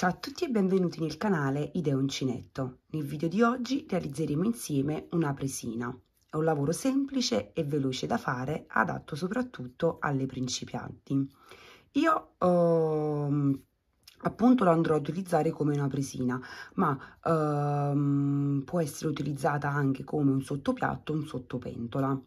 Ciao a tutti e benvenuti nel canale Ideo Uncinetto. Nel video di oggi realizzeremo insieme una presina. È un lavoro semplice e veloce da fare, adatto soprattutto alle principianti. Io ehm, appunto lo andrò a utilizzare come una presina, ma ehm, può essere utilizzata anche come un sottopiatto, o un sottopentola.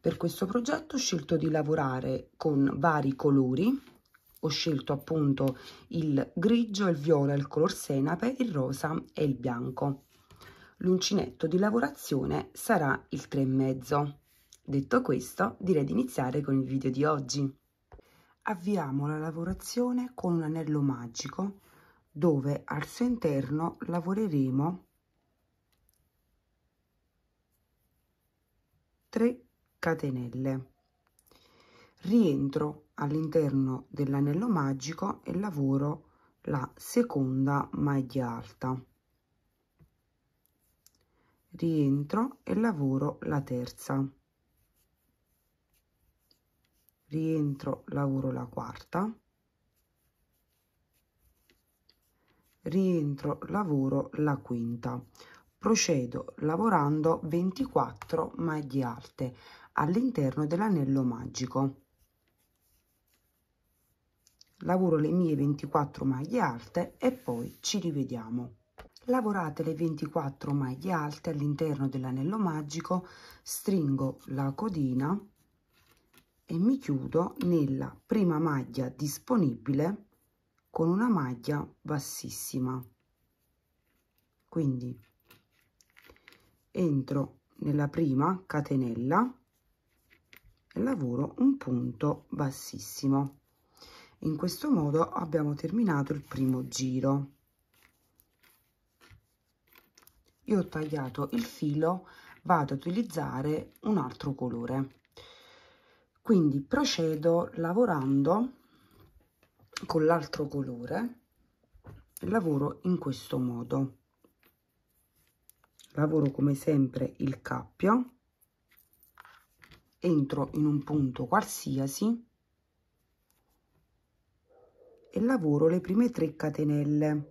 Per questo progetto ho scelto di lavorare con vari colori ho scelto appunto il grigio, il viola, il color senape, il rosa e il bianco. L'uncinetto di lavorazione sarà il 3,5. Detto questo, direi di iniziare con il video di oggi. Avviamo la lavorazione con un anello magico dove al suo interno lavoreremo 3 catenelle. Rientro all'interno dell'anello magico e lavoro la seconda maglia alta rientro e lavoro la terza rientro lavoro la quarta rientro lavoro la quinta procedo lavorando 24 maglie alte all'interno dell'anello magico lavoro le mie 24 maglie alte e poi ci rivediamo. Lavorate le 24 maglie alte all'interno dell'anello magico, stringo la codina e mi chiudo nella prima maglia disponibile con una maglia bassissima. Quindi entro nella prima catenella e lavoro un punto bassissimo in questo modo abbiamo terminato il primo giro io ho tagliato il filo vado ad utilizzare un altro colore quindi procedo lavorando con l'altro colore lavoro in questo modo lavoro come sempre il cappio entro in un punto qualsiasi e lavoro le prime 3 catenelle.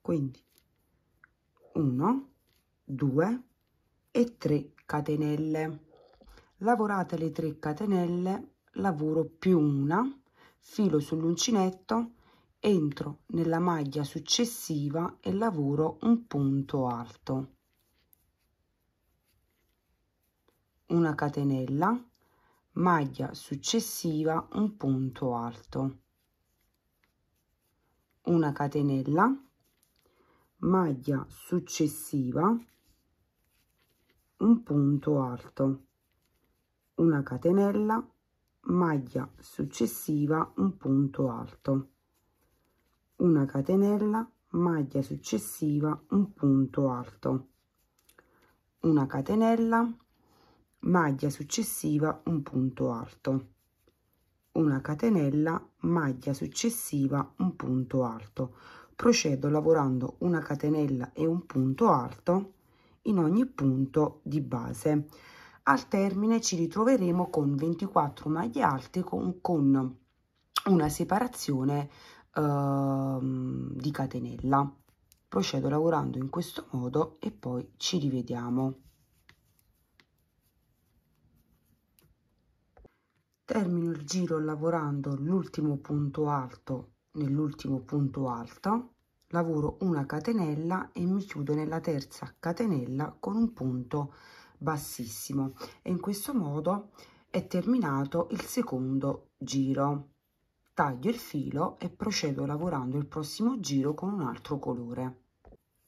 Quindi 1, 2 e 3 catenelle. Lavorate le 3 catenelle, lavoro più una, filo sull'uncinetto, entro nella maglia successiva e lavoro un punto alto. una catenella maglia successiva un punto alto una catenella maglia successiva un punto alto una catenella maglia successiva un punto alto una catenella maglia successiva un punto alto una catenella maglia successiva un punto alto una catenella maglia successiva un punto alto procedo lavorando una catenella e un punto alto in ogni punto di base al termine ci ritroveremo con 24 maglie alte con, con una separazione eh, di catenella procedo lavorando in questo modo e poi ci rivediamo termino il giro lavorando l'ultimo punto alto nell'ultimo punto alto lavoro una catenella e mi chiudo nella terza catenella con un punto bassissimo e in questo modo è terminato il secondo giro taglio il filo e procedo lavorando il prossimo giro con un altro colore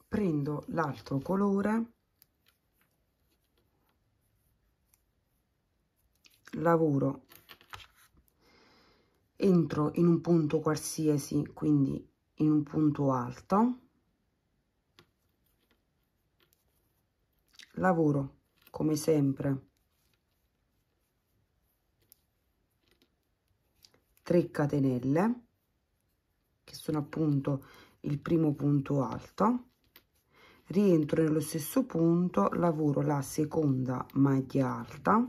prendo l'altro colore lavoro entro in un punto qualsiasi quindi in un punto alto lavoro come sempre 3 catenelle che sono appunto il primo punto alto rientro nello stesso punto lavoro la seconda maglia alta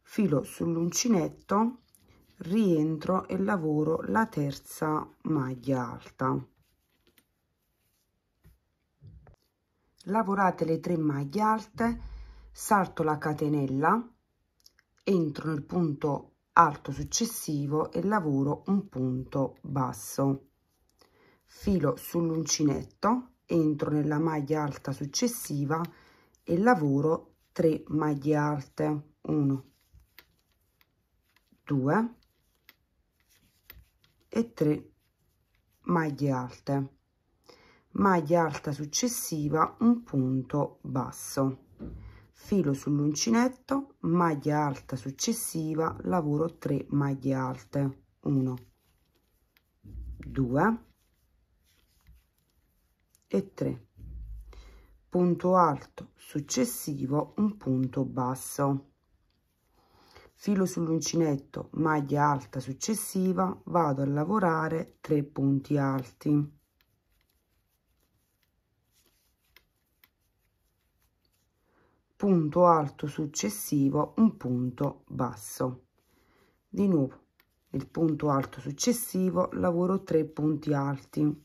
filo sull'uncinetto rientro e lavoro la terza maglia alta lavorate le tre maglie alte salto la catenella entro nel punto alto successivo e lavoro un punto basso filo sull'uncinetto entro nella maglia alta successiva e lavoro 3 maglie alte 1 2 e 3 maglie alte maglia alta successiva un punto basso filo sull'uncinetto maglia alta successiva lavoro 3 maglie alte 1 2 e 3 punto alto successivo un punto basso filo sull'uncinetto maglia alta successiva vado a lavorare 3 punti alti punto alto successivo un punto basso di nuovo nel punto alto successivo lavoro 3 punti alti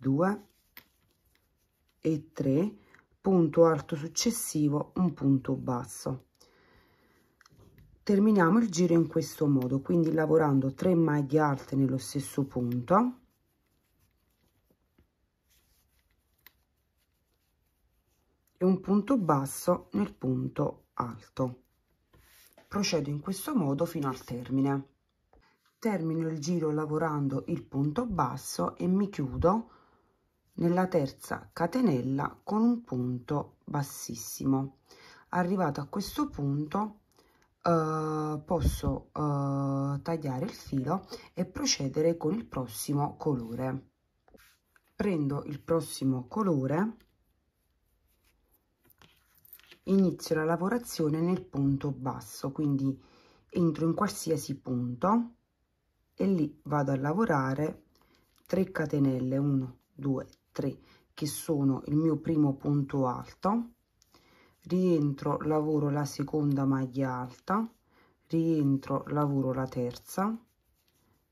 2 e 3 punto alto successivo un punto basso terminiamo il giro in questo modo quindi lavorando 3 maglie alte nello stesso punto e un punto basso nel punto alto procedo in questo modo fino al termine termino il giro lavorando il punto basso e mi chiudo nella terza catenella con un punto bassissimo arrivato a questo punto eh, posso uh, tagliare il filo e procedere con il prossimo colore prendo il prossimo colore inizio la lavorazione nel punto basso quindi entro in qualsiasi punto e lì vado a lavorare 3 catenelle 1 2 3 che sono il mio primo punto alto rientro lavoro la seconda maglia alta rientro lavoro la terza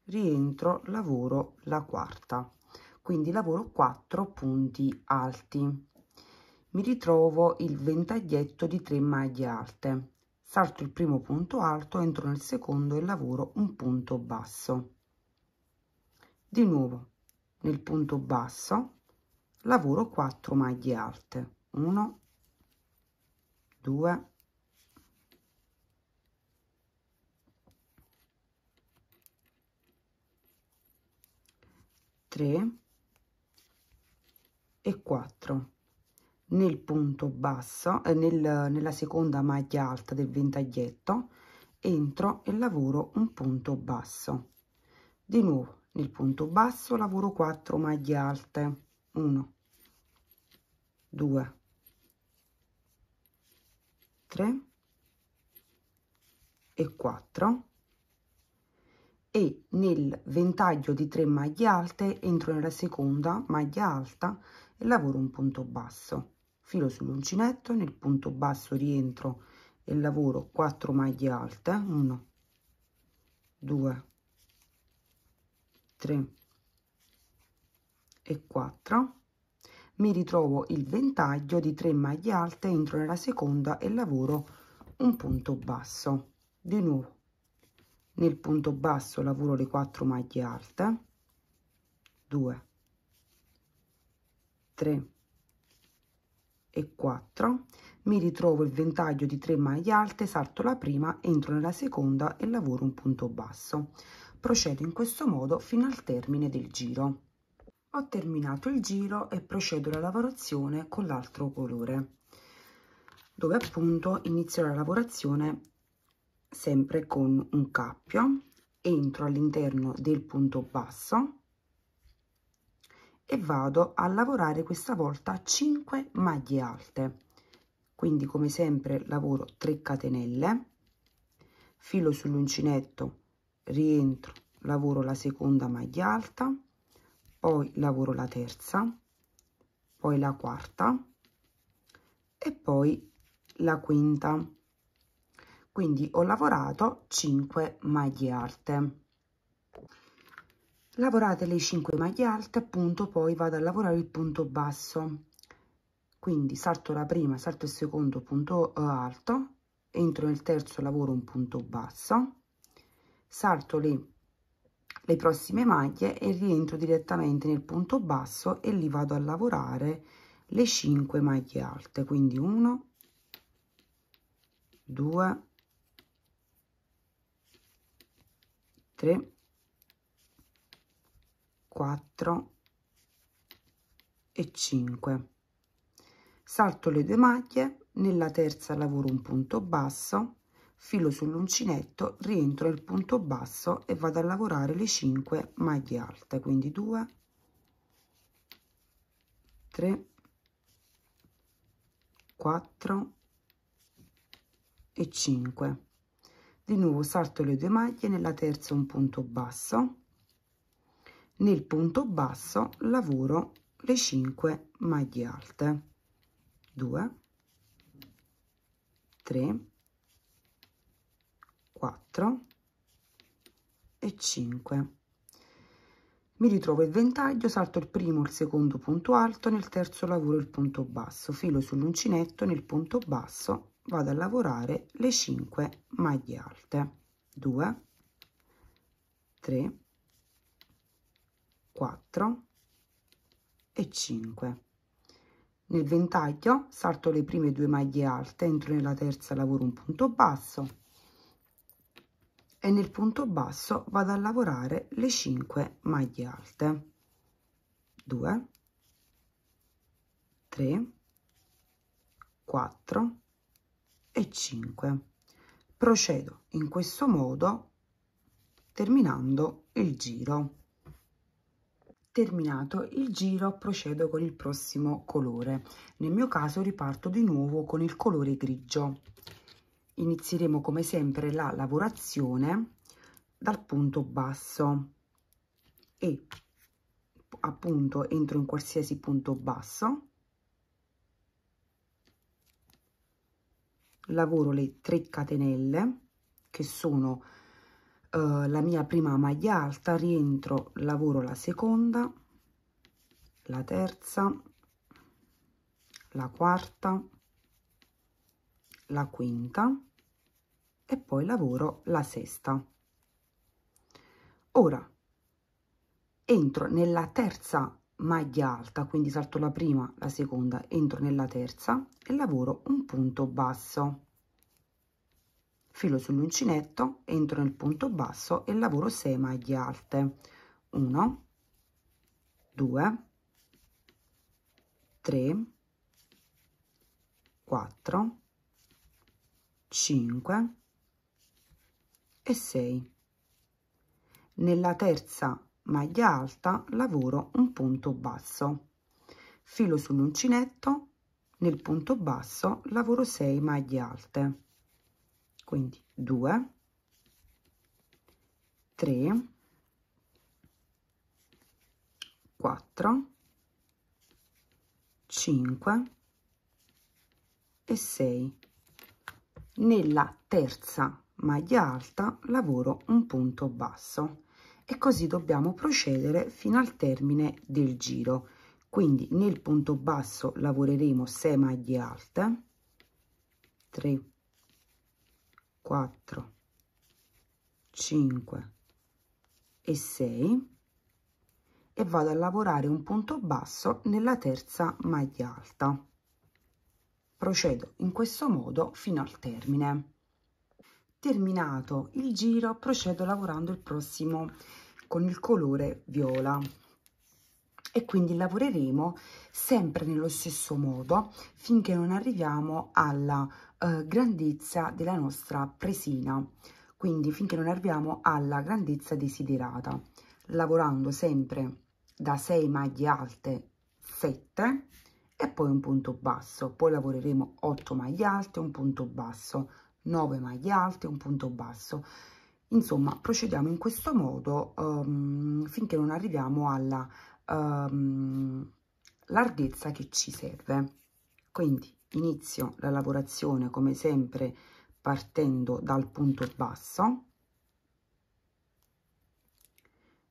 rientro lavoro la quarta quindi lavoro 4 punti alti mi ritrovo il ventaglietto di 3 maglie alte salto il primo punto alto entro nel secondo e lavoro un punto basso di nuovo nel punto basso lavoro 4 maglie alte 1 2 3 e 4 nel punto basso eh, nel, nella seconda maglia alta del ventaglietto entro e lavoro un punto basso di nuovo nel punto basso lavoro 4 maglie alte 1 2 3 e 4 e nel ventaglio di 3 maglie alte entro nella seconda maglia alta e lavoro un punto basso filo sull'uncinetto nel punto basso rientro e lavoro 4 maglie alte 1 2 3 e 4 mi ritrovo il ventaglio di 3 maglie alte entro nella seconda e lavoro un punto basso di nuovo nel punto basso lavoro le 4 maglie alte 2 3 e 4 mi ritrovo il ventaglio di 3 maglie alte salto la prima entro nella seconda e lavoro un punto basso procedo in questo modo fino al termine del giro ho terminato il giro e procedo la lavorazione con l'altro colore dove appunto inizio la lavorazione sempre con un cappio entro all'interno del punto basso e vado a lavorare questa volta 5 maglie alte quindi come sempre lavoro 3 catenelle filo sull'uncinetto rientro lavoro la seconda maglia alta poi lavoro la terza poi la quarta e poi la quinta quindi ho lavorato 5 maglie alte lavorate le 5 maglie alte appunto poi vado a lavorare il punto basso quindi salto la prima salto il secondo punto eh, alto entro nel terzo lavoro un punto basso salto le le prossime maglie e rientro direttamente nel punto basso e lì vado a lavorare le 5 maglie alte quindi 1 2 3 4 e 5 salto le due maglie nella terza lavoro un punto basso filo sull'uncinetto rientro al punto basso e vado a lavorare le 5 maglie alte quindi 2 3 4 e 5 di nuovo salto le due maglie nella terza un punto basso nel punto basso lavoro le 5 maglie alte 2 3 4 e 5 mi ritrovo il ventaglio salto il primo il secondo punto alto nel terzo lavoro il punto basso filo sull'uncinetto nel punto basso vado a lavorare le 5 maglie alte 2 3 4 e 5 nel ventaglio salto le prime due maglie alte entro nella terza lavoro un punto basso e nel punto basso vado a lavorare le 5 maglie alte 2 3 4 e 5 procedo in questo modo terminando il giro terminato il giro procedo con il prossimo colore nel mio caso riparto di nuovo con il colore grigio inizieremo come sempre la lavorazione dal punto basso e appunto entro in qualsiasi punto basso lavoro le 3 catenelle che sono eh, la mia prima maglia alta rientro lavoro la seconda la terza la quarta la quinta e poi lavoro la sesta. Ora entro nella terza maglia alta, quindi salto la prima, la seconda, entro nella terza e lavoro un punto basso. Filo sull'uncinetto, entro nel punto basso e lavoro 6 maglie alte. 1, 2, 3, 4, 5, e 6. Nella terza maglia alta lavoro un punto basso. Filo sull'uncinetto, nel punto basso lavoro 6 maglie alte. Quindi 2, 3, 4, 5 e 6. Nella terza maglia alta lavoro un punto basso e così dobbiamo procedere fino al termine del giro quindi nel punto basso lavoreremo 6 maglie alte 3 4 5 e 6 e vado a lavorare un punto basso nella terza maglia alta procedo in questo modo fino al termine terminato il giro procedo lavorando il prossimo con il colore viola e quindi lavoreremo sempre nello stesso modo finché non arriviamo alla eh, grandezza della nostra presina quindi finché non arriviamo alla grandezza desiderata lavorando sempre da 6 maglie alte 7 e poi un punto basso poi lavoreremo 8 maglie alte un punto basso 9 maglie alte un punto basso insomma procediamo in questo modo um, finché non arriviamo alla um, larghezza che ci serve quindi inizio la lavorazione come sempre partendo dal punto basso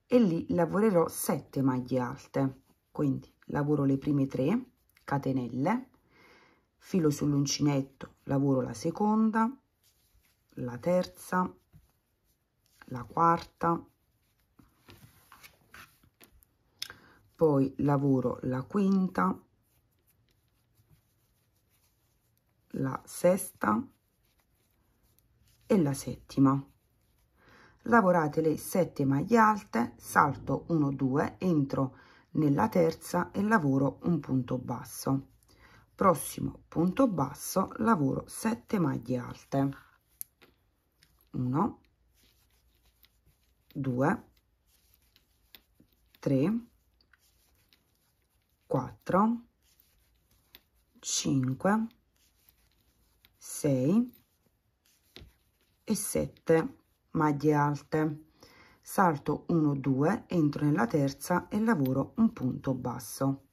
e lì lavorerò 7 maglie alte quindi lavoro le prime 3 catenelle filo sull'uncinetto lavoro la seconda la terza, la quarta, poi lavoro la quinta, la sesta e la settima. Lavorate le sette maglie alte, salto 1, 2, entro nella terza e lavoro un punto basso. Prossimo punto basso, lavoro 7 maglie alte. 1 2 3 4 5 6 e 7 maglie alte salto 1 2 entro nella terza e lavoro un punto basso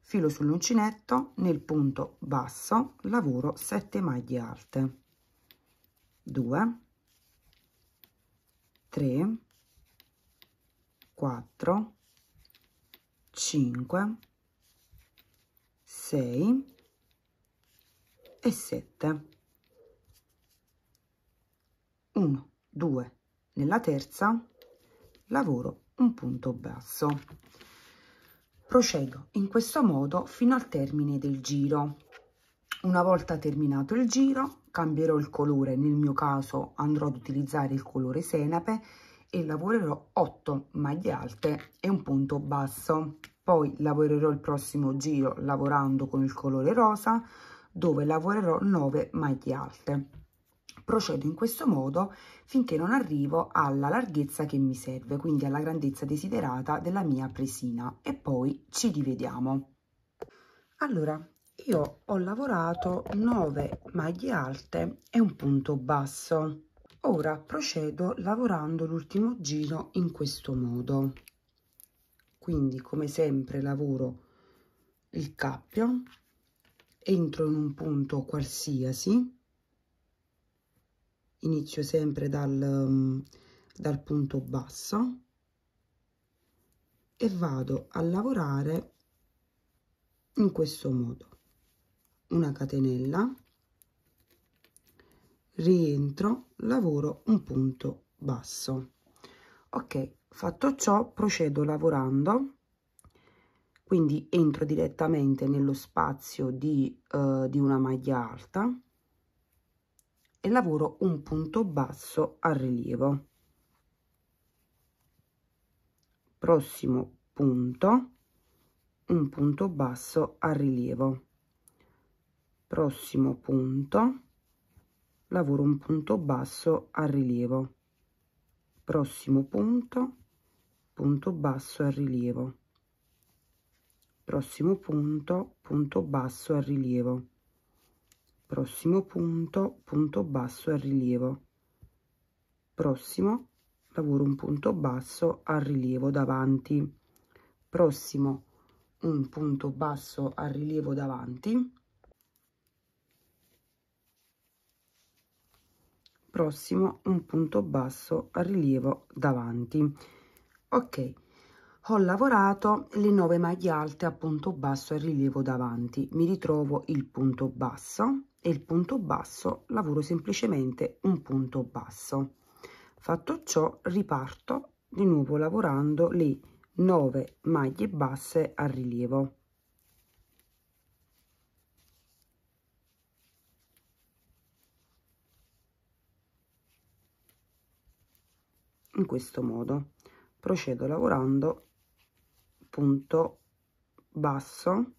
filo sull'uncinetto nel punto basso lavoro 7 maglie alte 2 3, 4, 5, 6 e 7. 1, 2, nella terza lavoro un punto basso. Procedo in questo modo fino al termine del giro. Una volta terminato il giro cambierò il colore, nel mio caso andrò ad utilizzare il colore senape e lavorerò 8 maglie alte e un punto basso. Poi lavorerò il prossimo giro lavorando con il colore rosa dove lavorerò 9 maglie alte. Procedo in questo modo finché non arrivo alla larghezza che mi serve, quindi alla grandezza desiderata della mia presina e poi ci rivediamo. Allora, io ho lavorato 9 maglie alte e un punto basso ora procedo lavorando l'ultimo giro in questo modo quindi come sempre lavoro il cappio entro in un punto qualsiasi inizio sempre dal, dal punto basso e vado a lavorare in questo modo una catenella rientro lavoro un punto basso ok fatto ciò procedo lavorando quindi entro direttamente nello spazio di, uh, di una maglia alta e lavoro un punto basso a rilievo prossimo punto un punto basso a rilievo prossimo punto lavoro un punto basso a rilievo prossimo punto punto basso a rilievo prossimo punto punto basso a rilievo prossimo punto punto basso a rilievo prossimo lavoro un punto basso a rilievo davanti prossimo un punto basso a rilievo davanti prossimo un punto basso a rilievo davanti ok ho lavorato le 9 maglie alte a punto basso e rilievo davanti mi ritrovo il punto basso e il punto basso lavoro semplicemente un punto basso fatto ciò riparto di nuovo lavorando le 9 maglie basse a rilievo questo modo procedo lavorando punto basso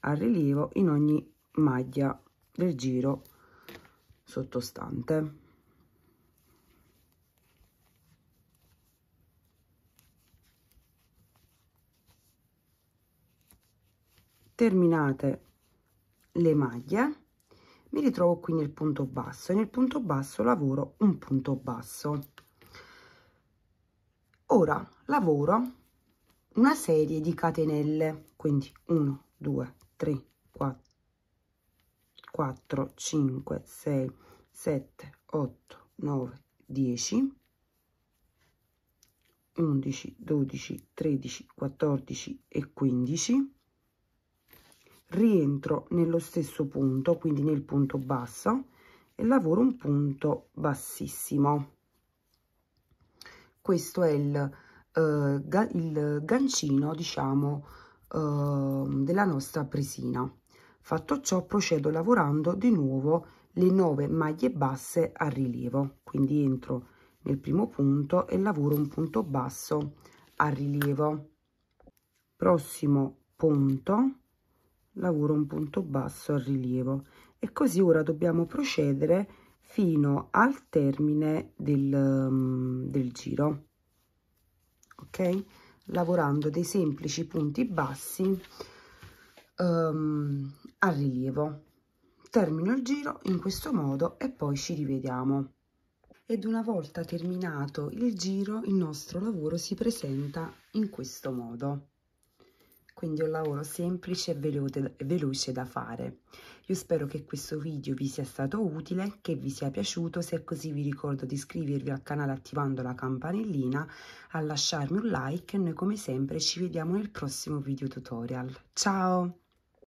a rilievo in ogni maglia del giro sottostante terminate le maglie mi ritrovo qui nel punto basso e nel punto basso lavoro un punto basso ora lavoro una serie di catenelle quindi 1 2 3 4 5 6 7 8 9 10 11 12 13 14 e 15 rientro nello stesso punto quindi nel punto basso e lavoro un punto bassissimo questo è il, eh, ga il gancino diciamo eh, della nostra presina fatto ciò procedo lavorando di nuovo le 9 maglie basse a rilievo quindi entro nel primo punto e lavoro un punto basso a rilievo prossimo punto lavoro un punto basso a rilievo e così ora dobbiamo procedere fino al termine del, mm, del giro ok lavorando dei semplici punti bassi um, ehm, a rilievo termino il giro in questo modo e poi ci rivediamo ed una volta terminato il giro il nostro lavoro si presenta in questo modo quindi un lavoro semplice e veloce da fare. Io spero che questo video vi sia stato utile, che vi sia piaciuto, se è così vi ricordo di iscrivervi al canale attivando la campanellina, a lasciarmi un like e noi come sempre ci vediamo nel prossimo video tutorial. Ciao!